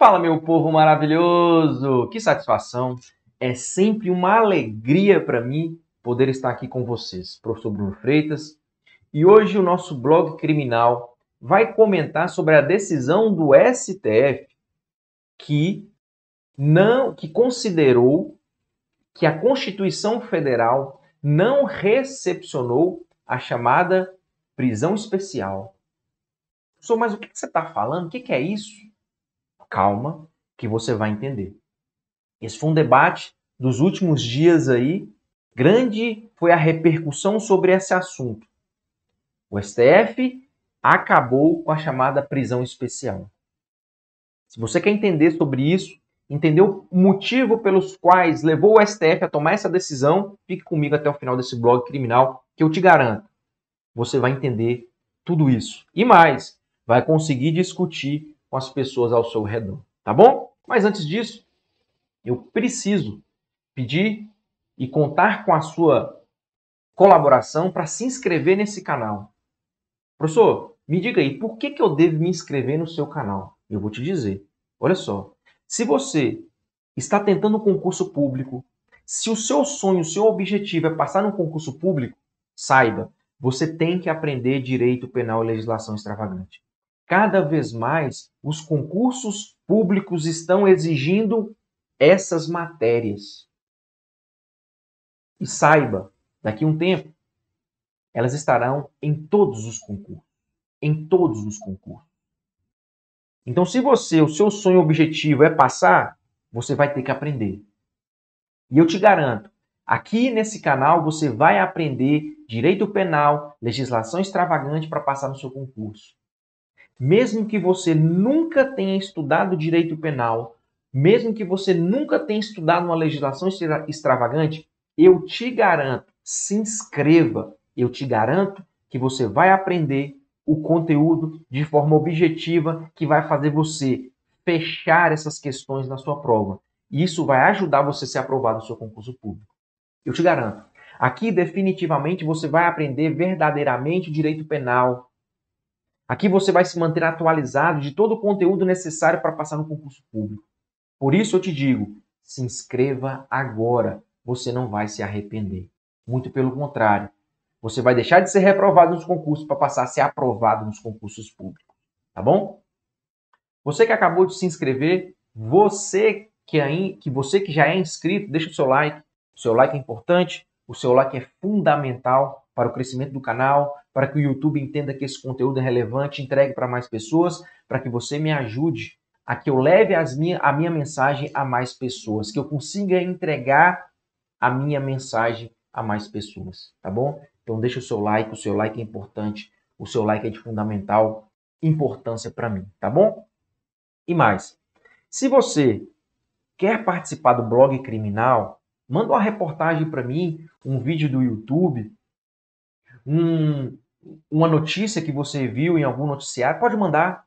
Fala, meu povo maravilhoso! Que satisfação! É sempre uma alegria para mim poder estar aqui com vocês, professor Bruno Freitas. E hoje o nosso blog criminal vai comentar sobre a decisão do STF que não que considerou que a Constituição Federal não recepcionou a chamada prisão especial. Professor, mas o que você está falando? O que é isso? calma que você vai entender. Esse foi um debate dos últimos dias aí. Grande foi a repercussão sobre esse assunto. O STF acabou com a chamada prisão especial. Se você quer entender sobre isso, entender o motivo pelos quais levou o STF a tomar essa decisão, fique comigo até o final desse blog criminal, que eu te garanto, você vai entender tudo isso. E mais, vai conseguir discutir com as pessoas ao seu redor, tá bom? Mas antes disso, eu preciso pedir e contar com a sua colaboração para se inscrever nesse canal. Professor, me diga aí, por que, que eu devo me inscrever no seu canal? Eu vou te dizer. Olha só, se você está tentando um concurso público, se o seu sonho, o seu objetivo é passar num concurso público, saiba, você tem que aprender direito penal e legislação extravagante cada vez mais os concursos públicos estão exigindo essas matérias. E saiba, daqui a um tempo, elas estarão em todos os concursos. Em todos os concursos. Então, se você, o seu sonho objetivo é passar, você vai ter que aprender. E eu te garanto, aqui nesse canal você vai aprender direito penal, legislação extravagante para passar no seu concurso. Mesmo que você nunca tenha estudado direito penal, mesmo que você nunca tenha estudado uma legislação extravagante, eu te garanto, se inscreva. Eu te garanto que você vai aprender o conteúdo de forma objetiva que vai fazer você fechar essas questões na sua prova. E isso vai ajudar você a ser aprovado no seu concurso público. Eu te garanto. Aqui, definitivamente, você vai aprender verdadeiramente o direito penal, Aqui você vai se manter atualizado de todo o conteúdo necessário para passar no concurso público. Por isso eu te digo, se inscreva agora. Você não vai se arrepender. Muito pelo contrário, você vai deixar de ser reprovado nos concursos para passar a ser aprovado nos concursos públicos, tá bom? Você que acabou de se inscrever, você que, aí, é que você que já é inscrito, deixa o seu like. O seu like é importante, o seu like é fundamental para o crescimento do canal, para que o YouTube entenda que esse conteúdo é relevante, entregue para mais pessoas, para que você me ajude a que eu leve minha, a minha mensagem a mais pessoas, que eu consiga entregar a minha mensagem a mais pessoas, tá bom? Então deixa o seu like, o seu like é importante, o seu like é de fundamental importância para mim, tá bom? E mais, se você quer participar do blog criminal, manda uma reportagem para mim, um vídeo do YouTube, um, uma notícia que você viu em algum noticiário, pode mandar.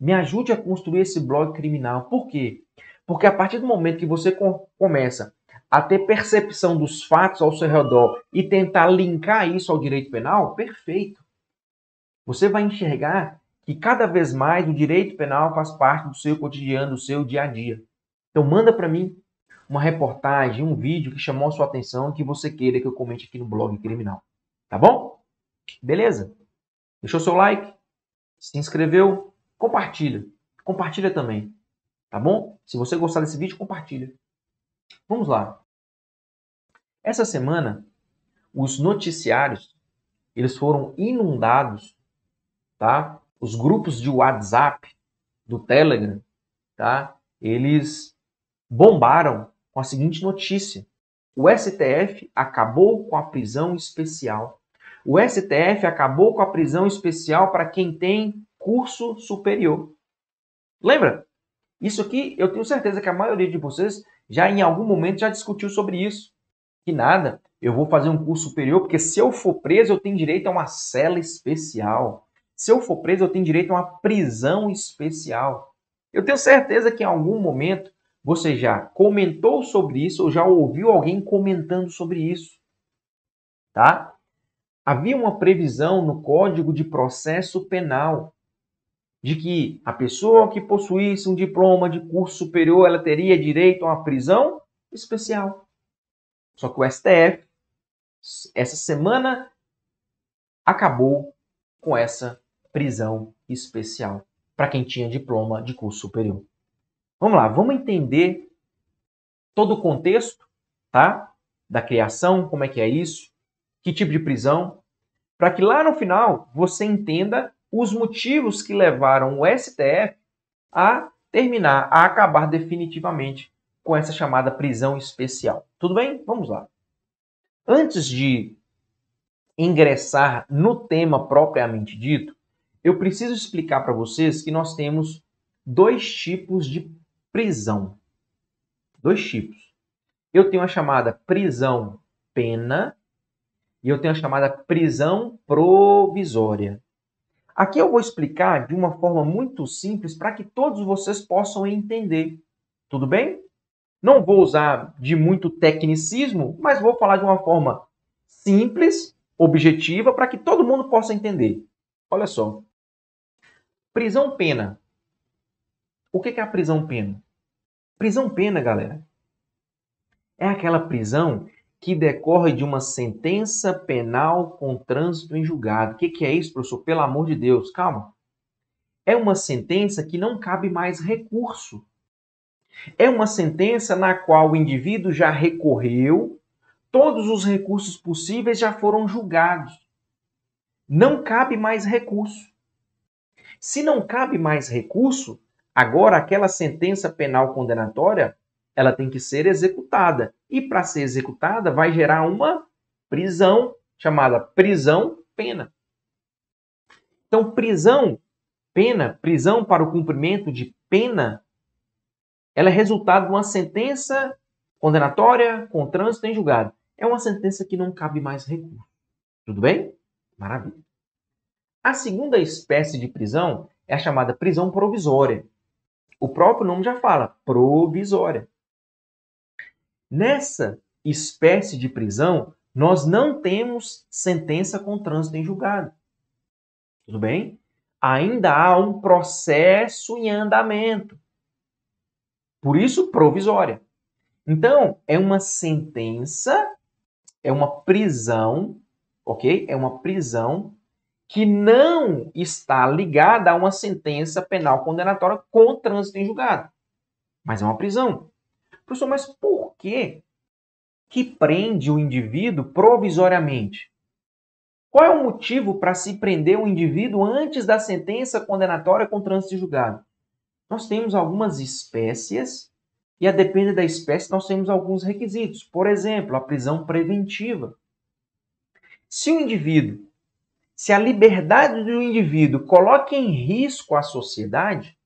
Me ajude a construir esse blog criminal. Por quê? Porque a partir do momento que você começa a ter percepção dos fatos ao seu redor e tentar linkar isso ao direito penal, perfeito. Você vai enxergar que cada vez mais o direito penal faz parte do seu cotidiano, do seu dia a dia. Então manda para mim uma reportagem, um vídeo que chamou a sua atenção que você queira que eu comente aqui no blog criminal. Tá bom? Beleza? Deixou seu like, se inscreveu, compartilha. Compartilha também, tá bom? Se você gostar desse vídeo, compartilha. Vamos lá. Essa semana, os noticiários, eles foram inundados, tá? Os grupos de WhatsApp, do Telegram, tá? Eles bombaram com a seguinte notícia: o STF acabou com a prisão especial o STF acabou com a prisão especial para quem tem curso superior. Lembra? Isso aqui, eu tenho certeza que a maioria de vocês já em algum momento já discutiu sobre isso. Que nada, eu vou fazer um curso superior porque se eu for preso, eu tenho direito a uma cela especial. Se eu for preso, eu tenho direito a uma prisão especial. Eu tenho certeza que em algum momento você já comentou sobre isso ou já ouviu alguém comentando sobre isso. Tá? havia uma previsão no Código de Processo Penal de que a pessoa que possuísse um diploma de curso superior ela teria direito a uma prisão especial. Só que o STF essa semana acabou com essa prisão especial para quem tinha diploma de curso superior. Vamos lá, vamos entender todo o contexto, tá? Da criação, como é que é isso? que tipo de prisão, para que lá no final você entenda os motivos que levaram o STF a terminar, a acabar definitivamente com essa chamada prisão especial. Tudo bem? Vamos lá. Antes de ingressar no tema propriamente dito, eu preciso explicar para vocês que nós temos dois tipos de prisão. Dois tipos. Eu tenho a chamada prisão pena e eu tenho a chamada prisão provisória. Aqui eu vou explicar de uma forma muito simples para que todos vocês possam entender. Tudo bem? Não vou usar de muito tecnicismo, mas vou falar de uma forma simples, objetiva, para que todo mundo possa entender. Olha só. Prisão-pena. O que é a prisão-pena? Prisão-pena, galera, é aquela prisão que decorre de uma sentença penal com trânsito em julgado. O que, que é isso, professor? Pelo amor de Deus, calma. É uma sentença que não cabe mais recurso. É uma sentença na qual o indivíduo já recorreu, todos os recursos possíveis já foram julgados. Não cabe mais recurso. Se não cabe mais recurso, agora aquela sentença penal condenatória, ela tem que ser executada e para ser executada vai gerar uma prisão chamada prisão pena. Então, prisão pena, prisão para o cumprimento de pena, ela é resultado de uma sentença condenatória com trânsito em julgado. É uma sentença que não cabe mais recurso. Tudo bem? Maravilha. A segunda espécie de prisão é a chamada prisão provisória. O próprio nome já fala, provisória. Nessa espécie de prisão, nós não temos sentença com trânsito em julgado. Tudo bem? Ainda há um processo em andamento. Por isso, provisória. Então, é uma sentença, é uma prisão, ok? É uma prisão que não está ligada a uma sentença penal condenatória com trânsito em julgado. Mas é uma prisão. Professor, mas por que que prende o indivíduo provisoriamente? Qual é o motivo para se prender o indivíduo antes da sentença condenatória com trânsito julgado? Nós temos algumas espécies e a depender da espécie nós temos alguns requisitos. Por exemplo, a prisão preventiva. Se o indivíduo, se a liberdade do indivíduo coloca em risco a sociedade,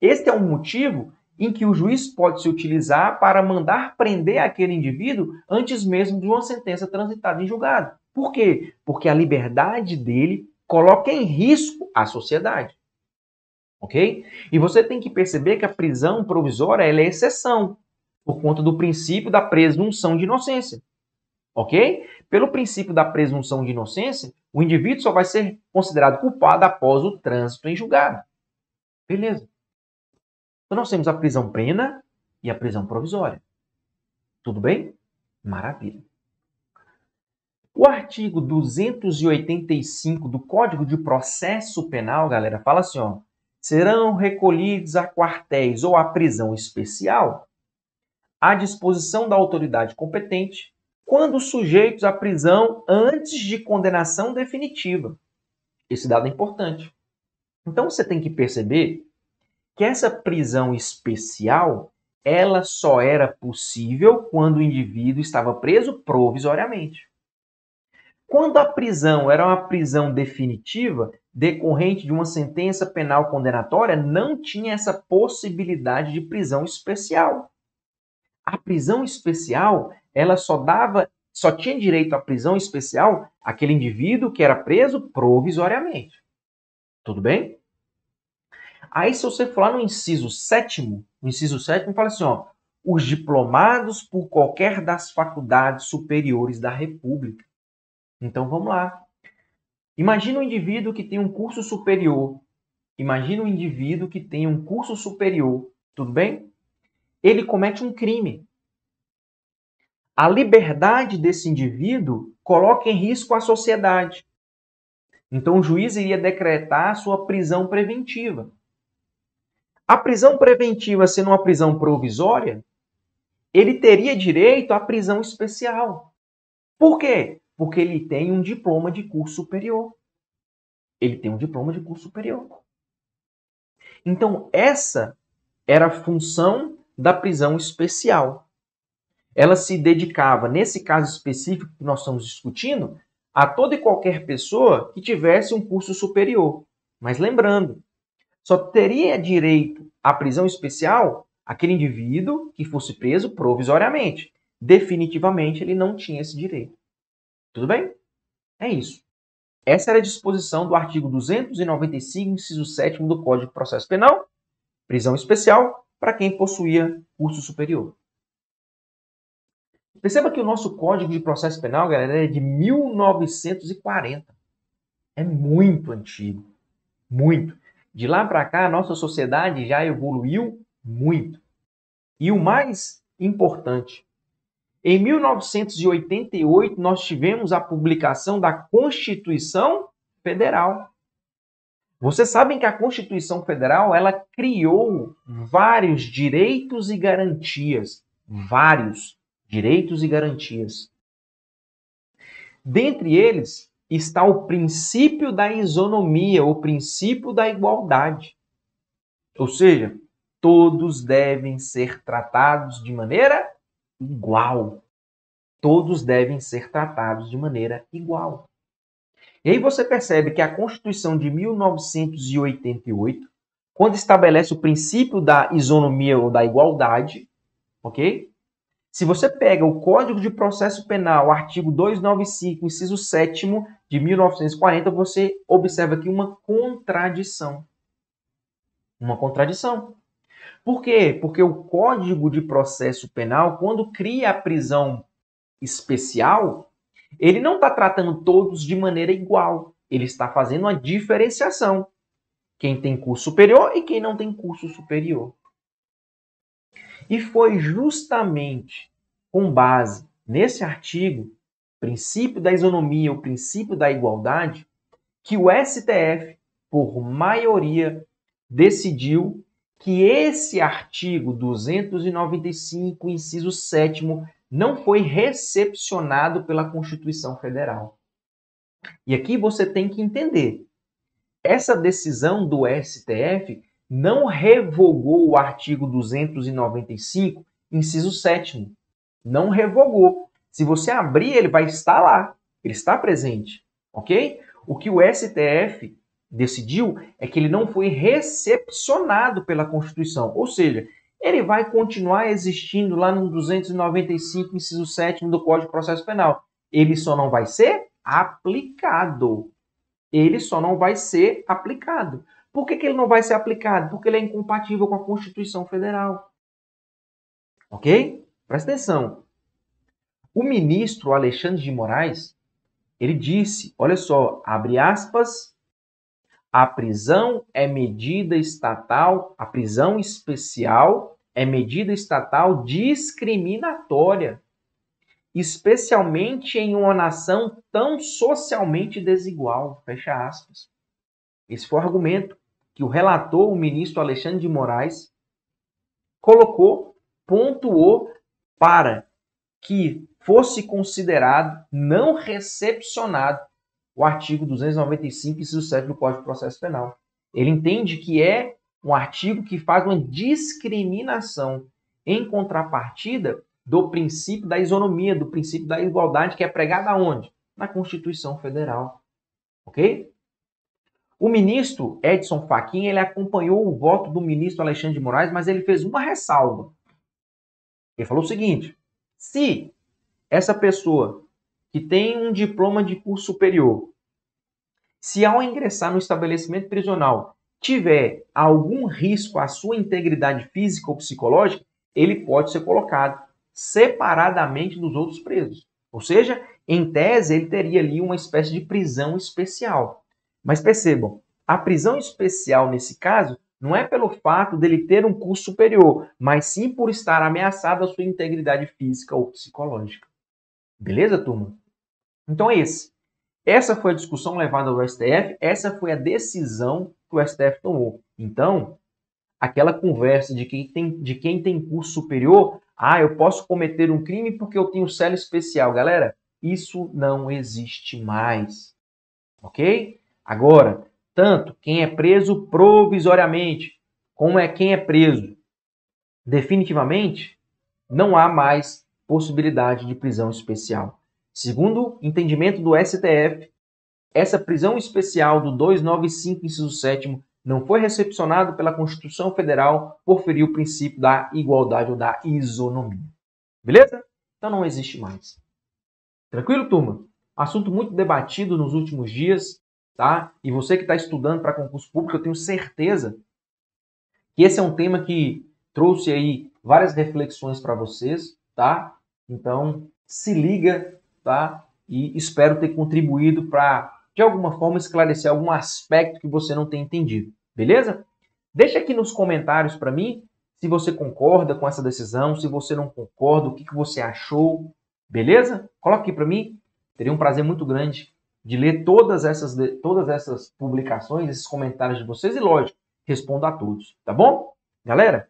este é um motivo em que o juiz pode se utilizar para mandar prender aquele indivíduo antes mesmo de uma sentença transitada em julgado. Por quê? Porque a liberdade dele coloca em risco a sociedade. Ok? E você tem que perceber que a prisão provisória é exceção, por conta do princípio da presunção de inocência. Ok? Pelo princípio da presunção de inocência, o indivíduo só vai ser considerado culpado após o trânsito em julgado. Beleza. Então nós temos a prisão plena e a prisão provisória. Tudo bem? Maravilha. O artigo 285 do Código de Processo Penal, galera, fala assim, ó, serão recolhidos a quartéis ou a prisão especial à disposição da autoridade competente quando sujeitos à prisão antes de condenação definitiva. Esse dado é importante. Então você tem que perceber que essa prisão especial ela só era possível quando o indivíduo estava preso provisoriamente. Quando a prisão era uma prisão definitiva, decorrente de uma sentença penal condenatória, não tinha essa possibilidade de prisão especial. A prisão especial, ela só dava, só tinha direito à prisão especial aquele indivíduo que era preso provisoriamente. Tudo bem? Aí, se você for lá no inciso sétimo, no inciso sétimo fala assim, ó, os diplomados por qualquer das faculdades superiores da República. Então, vamos lá. Imagina um indivíduo que tem um curso superior. Imagina um indivíduo que tem um curso superior, tudo bem? Ele comete um crime. A liberdade desse indivíduo coloca em risco a sociedade. Então o juiz iria decretar sua prisão preventiva a prisão preventiva sendo uma prisão provisória, ele teria direito à prisão especial. Por quê? Porque ele tem um diploma de curso superior. Ele tem um diploma de curso superior. Então, essa era a função da prisão especial. Ela se dedicava, nesse caso específico que nós estamos discutindo, a toda e qualquer pessoa que tivesse um curso superior. Mas lembrando, só teria direito à prisão especial aquele indivíduo que fosse preso provisoriamente. Definitivamente ele não tinha esse direito. Tudo bem? É isso. Essa era a disposição do artigo 295, inciso 7 do Código de Processo Penal, prisão especial para quem possuía curso superior. Perceba que o nosso Código de Processo Penal, galera, é de 1940. É muito antigo. Muito. De lá para cá, a nossa sociedade já evoluiu muito. E o mais importante, em 1988 nós tivemos a publicação da Constituição Federal. Vocês sabem que a Constituição Federal, ela criou vários direitos e garantias, vários direitos e garantias. Dentre eles, está o princípio da isonomia, o princípio da igualdade. Ou seja, todos devem ser tratados de maneira igual. Todos devem ser tratados de maneira igual. E aí você percebe que a Constituição de 1988, quando estabelece o princípio da isonomia ou da igualdade, ok? Se você pega o Código de Processo Penal, artigo 295, inciso 7 de 1940, você observa aqui uma contradição. Uma contradição. Por quê? Porque o Código de Processo Penal, quando cria a prisão especial, ele não está tratando todos de maneira igual. Ele está fazendo uma diferenciação. Quem tem curso superior e quem não tem curso superior. E foi justamente com base nesse artigo, princípio da isonomia, o princípio da igualdade, que o STF, por maioria, decidiu que esse artigo 295, inciso 7, não foi recepcionado pela Constituição Federal. E aqui você tem que entender: essa decisão do STF não revogou o artigo 295, inciso 7. Não revogou. Se você abrir, ele vai estar lá. Ele está presente. Ok? O que o STF decidiu é que ele não foi recepcionado pela Constituição. Ou seja, ele vai continuar existindo lá no 295, inciso 7 do Código de Processo Penal. Ele só não vai ser aplicado. Ele só não vai ser aplicado. Por que, que ele não vai ser aplicado? Porque ele é incompatível com a Constituição Federal. Ok? Presta atenção. O ministro Alexandre de Moraes, ele disse, olha só, abre aspas, a prisão é medida estatal, a prisão especial é medida estatal discriminatória, especialmente em uma nação tão socialmente desigual, fecha aspas. Esse foi o argumento que o relator, o ministro Alexandre de Moraes, colocou, pontuou para que fosse considerado não recepcionado o artigo 295, inciso 7 do Código de Processo Penal. Ele entende que é um artigo que faz uma discriminação em contrapartida do princípio da isonomia, do princípio da igualdade que é pregado aonde? Na Constituição Federal. OK? O ministro Edson Fachin, ele acompanhou o voto do ministro Alexandre de Moraes, mas ele fez uma ressalva. Ele falou o seguinte: se essa pessoa que tem um diploma de curso superior, se ao ingressar no estabelecimento prisional tiver algum risco à sua integridade física ou psicológica, ele pode ser colocado separadamente dos outros presos. Ou seja, em tese, ele teria ali uma espécie de prisão especial. Mas percebam, a prisão especial nesse caso não é pelo fato dele ter um curso superior, mas sim por estar ameaçado a sua integridade física ou psicológica. Beleza, turma? Então é isso. Essa foi a discussão levada ao STF, essa foi a decisão que o STF tomou. Então, aquela conversa de quem tem, de quem tem curso superior, ah, eu posso cometer um crime porque eu tenho cela especial, galera, isso não existe mais. OK? Agora, tanto quem é preso provisoriamente como é quem é preso definitivamente, não há mais possibilidade de prisão especial. Segundo o entendimento do STF, essa prisão especial do 295, inciso 7, não foi recepcionado pela Constituição Federal por ferir o princípio da igualdade ou da isonomia. Beleza? Então não existe mais. Tranquilo, turma? Assunto muito debatido nos últimos dias tá? E você que está estudando para concurso público, eu tenho certeza que esse é um tema que trouxe aí várias reflexões para vocês, tá? Então, se liga, tá? E espero ter contribuído para, de alguma forma, esclarecer algum aspecto que você não tem entendido, beleza? Deixa aqui nos comentários para mim se você concorda com essa decisão, se você não concorda, o que, que você achou, beleza? Coloca aqui para mim, teria um prazer muito grande de ler todas essas, todas essas publicações, esses comentários de vocês e, lógico, respondo a todos, tá bom? Galera,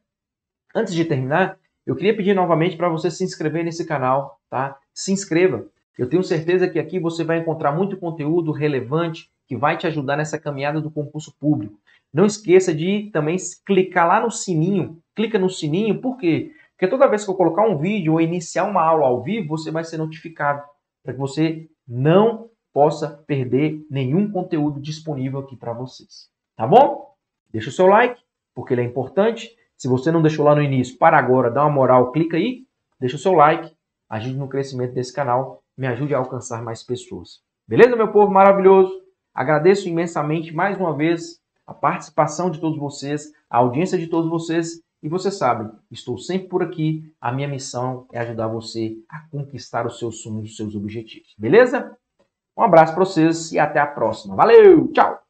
antes de terminar, eu queria pedir novamente para você se inscrever nesse canal, tá? Se inscreva. Eu tenho certeza que aqui você vai encontrar muito conteúdo relevante que vai te ajudar nessa caminhada do concurso público. Não esqueça de também clicar lá no sininho. Clica no sininho, por quê? Porque toda vez que eu colocar um vídeo ou iniciar uma aula ao vivo, você vai ser notificado para que você não possa perder nenhum conteúdo disponível aqui para vocês. Tá bom? Deixa o seu like, porque ele é importante. Se você não deixou lá no início, para agora, dá uma moral, clica aí, deixa o seu like, ajude no crescimento desse canal, me ajude a alcançar mais pessoas. Beleza, meu povo maravilhoso? Agradeço imensamente mais uma vez a participação de todos vocês, a audiência de todos vocês. E vocês sabem, estou sempre por aqui. A minha missão é ajudar você a conquistar os seus sonhos, os seus objetivos. Beleza? Um abraço para vocês e até a próxima. Valeu, tchau!